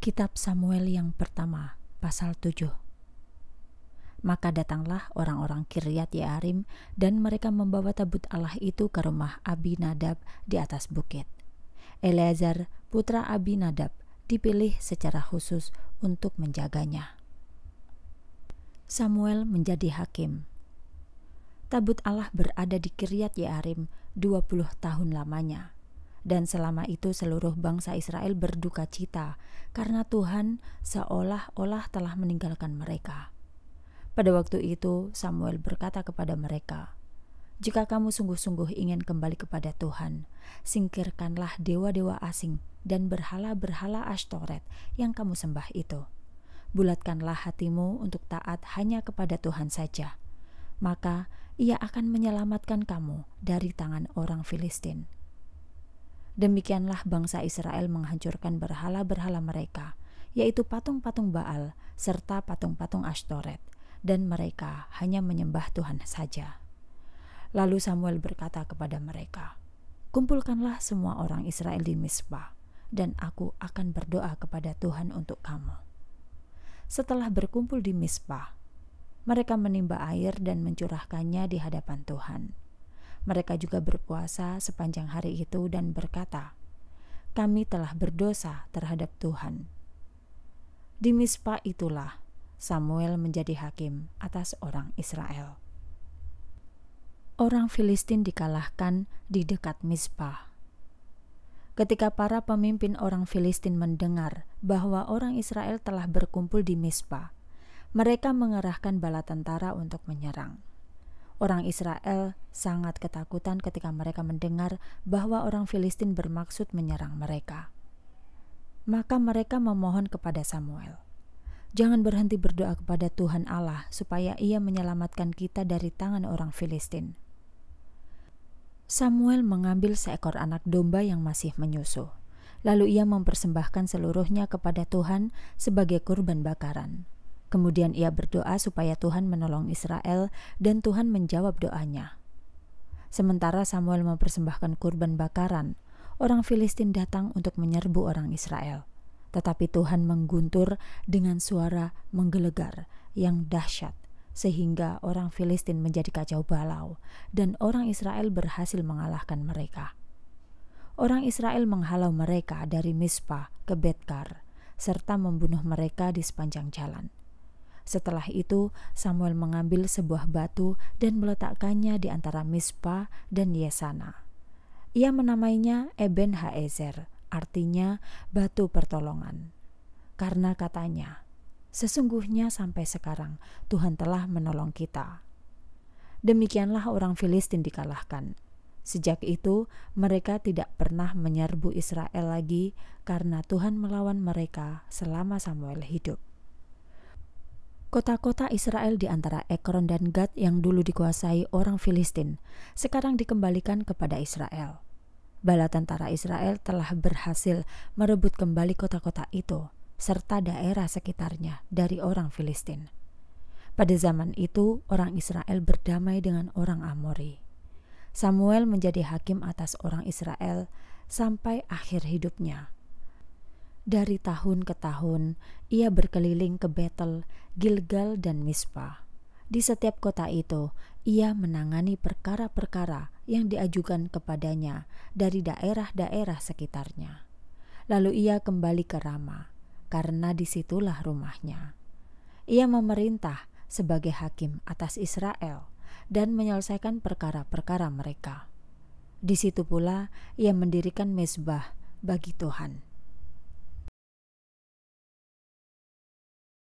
Kitab Samuel yang pertama, pasal 7. Maka datanglah orang-orang Kiryat Yearim dan mereka membawa tabut Allah itu ke rumah Abi Nadab di atas bukit. Eleazar, putra Abi Nadab, dipilih secara khusus untuk menjaganya. Samuel menjadi hakim. Tabut Allah berada di Kiryat Yearim 20 tahun lamanya dan selama itu seluruh bangsa Israel berduka cita karena Tuhan seolah-olah telah meninggalkan mereka. Pada waktu itu, Samuel berkata kepada mereka, "Jika kamu sungguh-sungguh ingin kembali kepada Tuhan, singkirkanlah dewa-dewa asing dan berhala-berhala Ashtoret yang kamu sembah itu. Bulatkanlah hatimu untuk taat hanya kepada Tuhan saja, maka Ia akan menyelamatkan kamu dari tangan orang Filistin." Demikianlah bangsa Israel menghancurkan berhala-berhala mereka, yaitu patung-patung Baal serta patung-patung Ashtoret, dan mereka hanya menyembah Tuhan saja. Lalu Samuel berkata kepada mereka, "Kumpulkanlah semua orang Israel di Mizpah, dan aku akan berdoa kepada Tuhan untuk kamu." Setelah berkumpul di Mizpah, mereka menimba air dan mencurahkannya di hadapan Tuhan. Mereka juga berpuasa sepanjang hari itu dan berkata, "Kami telah berdosa terhadap Tuhan." Di Mispa itulah Samuel menjadi hakim atas orang Israel. Orang Filistin dikalahkan di dekat Mispa. Ketika para pemimpin orang Filistin mendengar bahwa orang Israel telah berkumpul di Mispa, mereka mengerahkan bala tentara untuk menyerang. Orang Israel sangat ketakutan ketika mereka mendengar bahwa orang Filistin bermaksud menyerang mereka. Maka mereka memohon kepada Samuel, "Jangan berhenti berdoa kepada Tuhan Allah supaya Ia menyelamatkan kita dari tangan orang Filistin." Samuel mengambil seekor anak domba yang masih menyusu. Lalu ia mempersembahkan seluruhnya kepada Tuhan sebagai kurban bakaran. Kemudian ia berdoa supaya Tuhan menolong Israel, dan Tuhan menjawab doanya. Sementara Samuel mempersembahkan kurban bakaran, orang Filistin datang untuk menyerbu orang Israel. Tetapi Tuhan mengguntur dengan suara menggelegar yang dahsyat, sehingga orang Filistin menjadi kacau balau, dan orang Israel berhasil mengalahkan mereka orang Israel menghalau mereka dari Mispa ke Betkar, serta membunuh mereka di sepanjang jalan. Setelah itu, Samuel mengambil sebuah batu dan meletakkannya di antara Mispa dan Yesana. Ia menamainya Eben Haezer, artinya batu pertolongan. Karena katanya, sesungguhnya sampai sekarang Tuhan telah menolong kita. Demikianlah orang Filistin dikalahkan. Sejak itu, mereka tidak pernah menyerbu Israel lagi karena Tuhan melawan mereka selama Samuel hidup. Kota-kota Israel di antara Ekron dan Gad yang dulu dikuasai orang Filistin sekarang dikembalikan kepada Israel. Bala tentara Israel telah berhasil merebut kembali kota-kota itu serta daerah sekitarnya dari orang Filistin. Pada zaman itu, orang Israel berdamai dengan orang Amori. Samuel menjadi hakim atas orang Israel sampai akhir hidupnya. Dari tahun ke tahun, ia berkeliling ke Betel, Gilgal, dan Mispa. Di setiap kota itu, ia menangani perkara-perkara yang diajukan kepadanya dari daerah-daerah sekitarnya. Lalu ia kembali ke Rama, karena disitulah rumahnya. Ia memerintah sebagai hakim atas Israel dan menyelesaikan perkara-perkara mereka. Di situ pula ia mendirikan mezbah bagi Tuhan